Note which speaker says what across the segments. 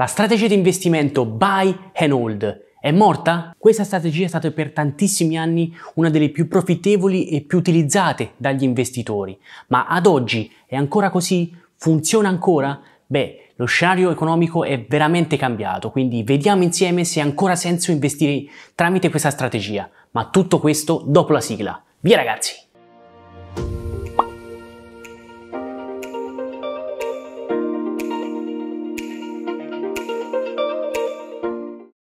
Speaker 1: La strategia di investimento buy and hold è morta? Questa strategia è stata per tantissimi anni una delle più profittevoli e più utilizzate dagli investitori, ma ad oggi è ancora così? Funziona ancora? Beh, lo scenario economico è veramente cambiato, quindi vediamo insieme se ha ancora senso investire tramite questa strategia, ma tutto questo dopo la sigla. Via ragazzi!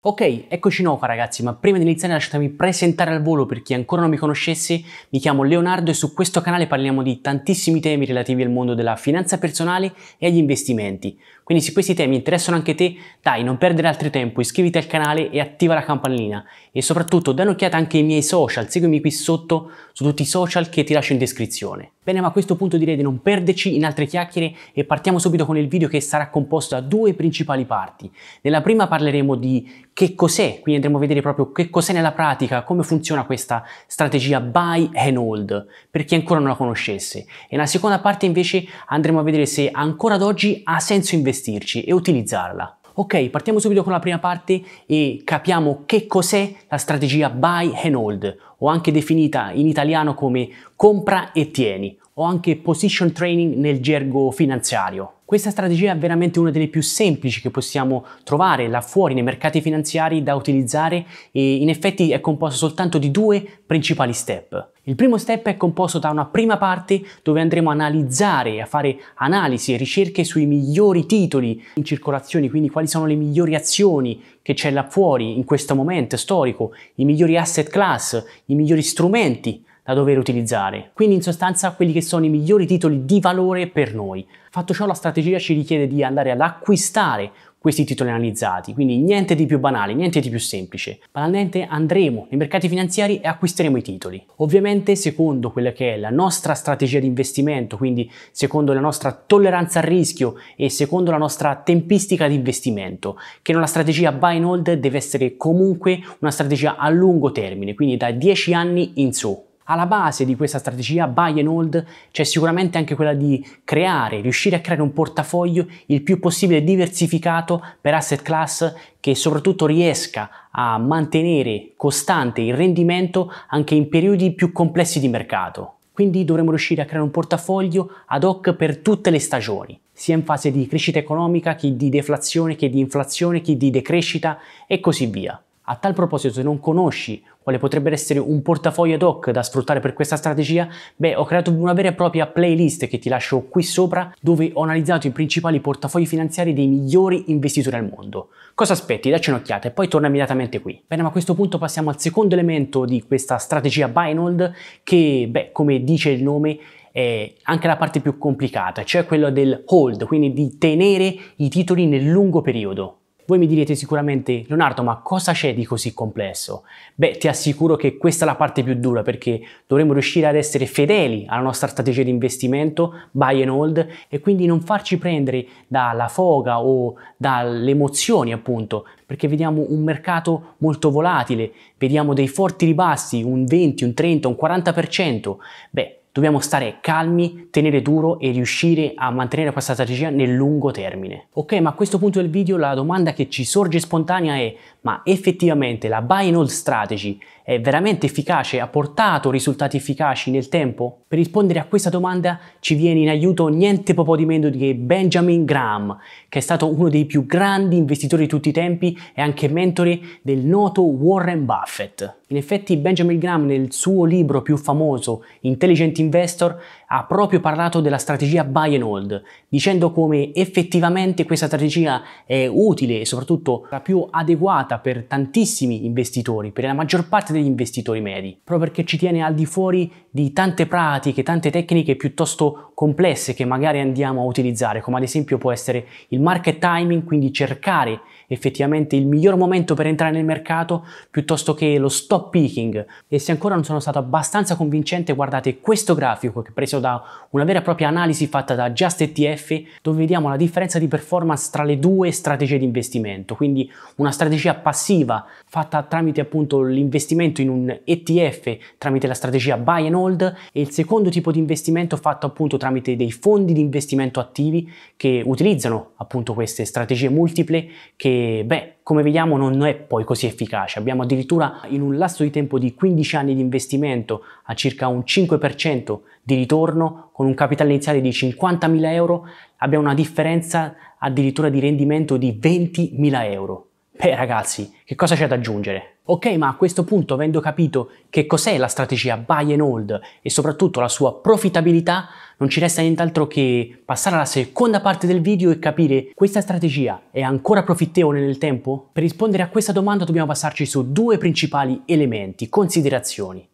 Speaker 1: Ok, eccoci in ragazzi, ma prima di iniziare lasciatemi presentare al volo per chi ancora non mi conoscesse, mi chiamo Leonardo e su questo canale parliamo di tantissimi temi relativi al mondo della finanza personale e agli investimenti. Quindi se questi temi interessano anche te, dai, non perdere altro tempo, iscriviti al canale e attiva la campanellina e soprattutto dai un'occhiata anche ai miei social, seguimi qui sotto su tutti i social che ti lascio in descrizione. Bene, ma a questo punto direi di non perderci in altre chiacchiere e partiamo subito con il video che sarà composto da due principali parti. Nella prima parleremo di che cos'è, quindi andremo a vedere proprio che cos'è nella pratica, come funziona questa strategia buy and hold, per chi ancora non la conoscesse. E nella seconda parte invece andremo a vedere se ancora ad oggi ha senso investirci e utilizzarla. Ok, partiamo subito con la prima parte e capiamo che cos'è la strategia buy and hold, o anche definita in italiano come compra e tieni o anche position training nel gergo finanziario. Questa strategia è veramente una delle più semplici che possiamo trovare là fuori nei mercati finanziari da utilizzare e in effetti è composta soltanto di due principali step. Il primo step è composto da una prima parte dove andremo a analizzare, a fare analisi e ricerche sui migliori titoli in circolazione, quindi quali sono le migliori azioni che c'è là fuori in questo momento storico, i migliori asset class, i migliori strumenti da dover utilizzare. Quindi in sostanza quelli che sono i migliori titoli di valore per noi. Fatto ciò la strategia ci richiede di andare ad acquistare questi titoli analizzati, quindi niente di più banale, niente di più semplice. Banalmente andremo nei mercati finanziari e acquisteremo i titoli. Ovviamente secondo quella che è la nostra strategia di investimento, quindi secondo la nostra tolleranza al rischio e secondo la nostra tempistica di investimento, che nella strategia buy and hold deve essere comunque una strategia a lungo termine, quindi da 10 anni in su. Alla base di questa strategia buy and hold c'è sicuramente anche quella di creare, riuscire a creare un portafoglio il più possibile diversificato per asset class che soprattutto riesca a mantenere costante il rendimento anche in periodi più complessi di mercato. Quindi dovremo riuscire a creare un portafoglio ad hoc per tutte le stagioni, sia in fase di crescita economica che di deflazione, che di inflazione, che di decrescita e così via. A tal proposito, se non conosci quale potrebbe essere un portafoglio ad hoc da sfruttare per questa strategia? Beh, ho creato una vera e propria playlist che ti lascio qui sopra dove ho analizzato i principali portafogli finanziari dei migliori investitori al mondo. Cosa aspetti? Dacci un'occhiata e poi torna immediatamente qui. Bene, ma a questo punto passiamo al secondo elemento di questa strategia buy and hold che, beh, come dice il nome, è anche la parte più complicata, cioè quella del hold, quindi di tenere i titoli nel lungo periodo. Voi mi direte sicuramente, Leonardo, ma cosa c'è di così complesso? Beh, ti assicuro che questa è la parte più dura perché dovremmo riuscire ad essere fedeli alla nostra strategia di investimento, buy and hold, e quindi non farci prendere dalla foga o dalle emozioni, appunto, perché vediamo un mercato molto volatile, vediamo dei forti ribassi, un 20, un 30, un 40%. Beh, Dobbiamo stare calmi, tenere duro e riuscire a mantenere questa strategia nel lungo termine. Ok, ma a questo punto del video la domanda che ci sorge spontanea è ma effettivamente la buy and hold strategy è veramente efficace? Ha portato risultati efficaci nel tempo? Per rispondere a questa domanda ci viene in aiuto niente poco di meno che Benjamin Graham, che è stato uno dei più grandi investitori di tutti i tempi e anche mentore del noto Warren Buffett. In effetti Benjamin Graham nel suo libro più famoso, Intelligent Investor, ha proprio parlato della strategia buy and hold, dicendo come effettivamente questa strategia è utile e soprattutto la più adeguata per tantissimi investitori, per la maggior parte degli investitori medi, proprio perché ci tiene al di fuori di tante pratiche, tante tecniche piuttosto complesse che magari andiamo a utilizzare, come ad esempio può essere il market timing, quindi cercare effettivamente il miglior momento per entrare nel mercato piuttosto che lo stop stop peaking e se ancora non sono stato abbastanza convincente guardate questo grafico che è preso da una vera e propria analisi fatta da Just ETF dove vediamo la differenza di performance tra le due strategie di investimento, quindi una strategia passiva fatta tramite appunto l'investimento in un ETF tramite la strategia buy and hold e il secondo tipo di investimento fatto appunto tramite dei fondi di investimento attivi che utilizzano appunto queste strategie multiple che beh come vediamo non è poi così efficace. Abbiamo addirittura in un lasso di tempo di 15 anni di investimento a circa un 5% di ritorno con un capitale iniziale di 50.000 euro abbiamo una differenza addirittura di rendimento di 20.000 euro. Beh ragazzi, che cosa c'è da aggiungere? Ok, ma a questo punto, avendo capito che cos'è la strategia buy and hold e soprattutto la sua profittabilità, non ci resta nient'altro che passare alla seconda parte del video e capire questa strategia è ancora profittevole nel tempo? Per rispondere a questa domanda dobbiamo passarci su due principali elementi, considerazioni.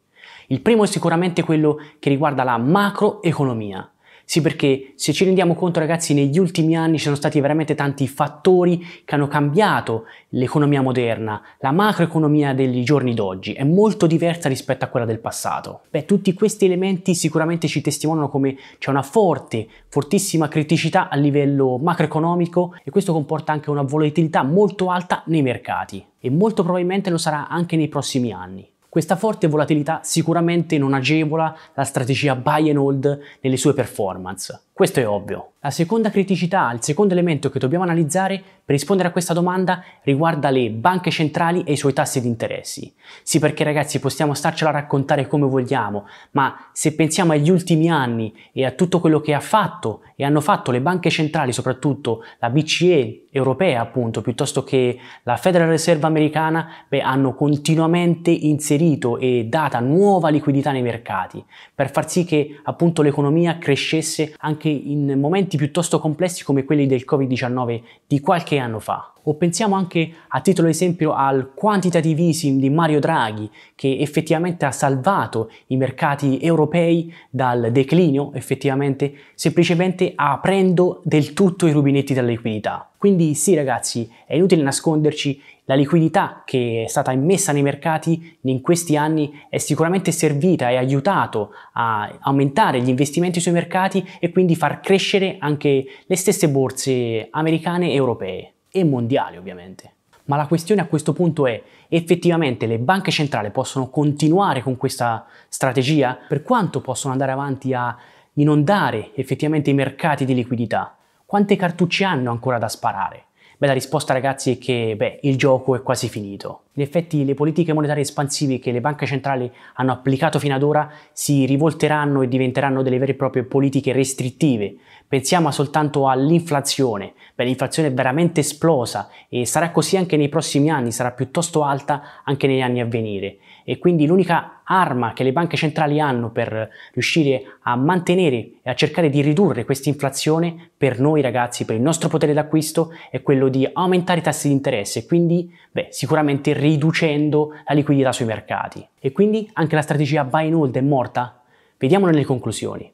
Speaker 1: Il primo è sicuramente quello che riguarda la macroeconomia. Sì, perché se ci rendiamo conto, ragazzi, negli ultimi anni ci sono stati veramente tanti fattori che hanno cambiato l'economia moderna, la macroeconomia dei giorni d'oggi è molto diversa rispetto a quella del passato. Beh, tutti questi elementi sicuramente ci testimoniano come c'è una forte, fortissima criticità a livello macroeconomico e questo comporta anche una volatilità molto alta nei mercati e molto probabilmente lo sarà anche nei prossimi anni. Questa forte volatilità sicuramente non agevola la strategia buy and hold nelle sue performance. Questo è ovvio. La seconda criticità, il secondo elemento che dobbiamo analizzare per rispondere a questa domanda riguarda le banche centrali e i suoi tassi di interessi. Sì perché ragazzi possiamo starcela a raccontare come vogliamo, ma se pensiamo agli ultimi anni e a tutto quello che ha fatto e hanno fatto le banche centrali, soprattutto la BCE europea appunto, piuttosto che la Federal Reserve americana, beh, hanno continuamente inserito e data nuova liquidità nei mercati per far sì che appunto l'economia crescesse anche in momenti piuttosto complessi come quelli del Covid-19 di qualche anno fa. O pensiamo anche a titolo esempio al quantitative easing di Mario Draghi, che effettivamente ha salvato i mercati europei dal declinio, effettivamente, semplicemente aprendo del tutto i rubinetti della liquidità. Quindi sì ragazzi, è inutile nasconderci la liquidità che è stata immessa nei mercati in questi anni è sicuramente servita e aiutato a aumentare gli investimenti sui mercati e quindi far crescere anche le stesse borse americane, europee e mondiali ovviamente. Ma la questione a questo punto è effettivamente le banche centrali possono continuare con questa strategia? Per quanto possono andare avanti a inondare effettivamente i mercati di liquidità? Quante cartucce hanno ancora da sparare? Beh, la risposta ragazzi è che beh, il gioco è quasi finito. In effetti le politiche monetarie espansive che le banche centrali hanno applicato fino ad ora si rivolteranno e diventeranno delle vere e proprie politiche restrittive. Pensiamo soltanto all'inflazione. Beh, l'inflazione è veramente esplosa e sarà così anche nei prossimi anni, sarà piuttosto alta anche negli anni a venire. E quindi l'unica arma che le banche centrali hanno per riuscire a mantenere e a cercare di ridurre questa inflazione per noi ragazzi, per il nostro potere d'acquisto, è quello di aumentare i tassi di interesse. Quindi, beh, sicuramente ridurre riducendo la liquidità sui mercati. E quindi anche la strategia buy and hold è morta? Vediamo nelle conclusioni.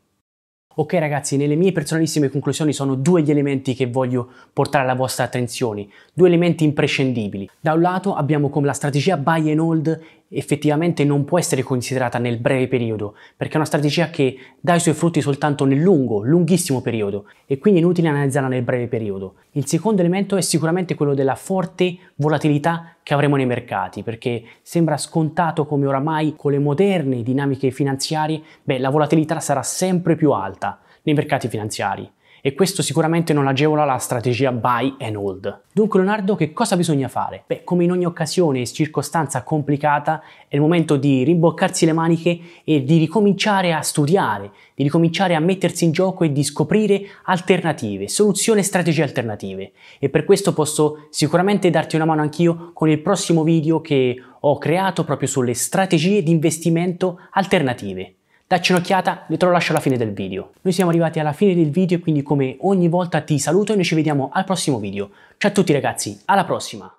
Speaker 1: Ok ragazzi, nelle mie personalissime conclusioni sono due gli elementi che voglio portare alla vostra attenzione, due elementi imprescindibili. Da un lato abbiamo come la strategia buy and hold effettivamente non può essere considerata nel breve periodo, perché è una strategia che dà i suoi frutti soltanto nel lungo, lunghissimo periodo e quindi è inutile analizzarla nel breve periodo. Il secondo elemento è sicuramente quello della forte volatilità che avremo nei mercati, perché sembra scontato come oramai con le moderne dinamiche finanziarie, beh, la volatilità sarà sempre più alta nei mercati finanziari e questo sicuramente non agevola la strategia buy and hold. Dunque Leonardo che cosa bisogna fare? Beh, come in ogni occasione e circostanza complicata è il momento di rimboccarsi le maniche e di ricominciare a studiare, di ricominciare a mettersi in gioco e di scoprire alternative, soluzioni e strategie alternative. E per questo posso sicuramente darti una mano anch'io con il prossimo video che ho creato proprio sulle strategie di investimento alternative. Dacci un'occhiata, li te lo lascio alla fine del video. Noi siamo arrivati alla fine del video e quindi come ogni volta ti saluto e noi ci vediamo al prossimo video. Ciao a tutti ragazzi, alla prossima!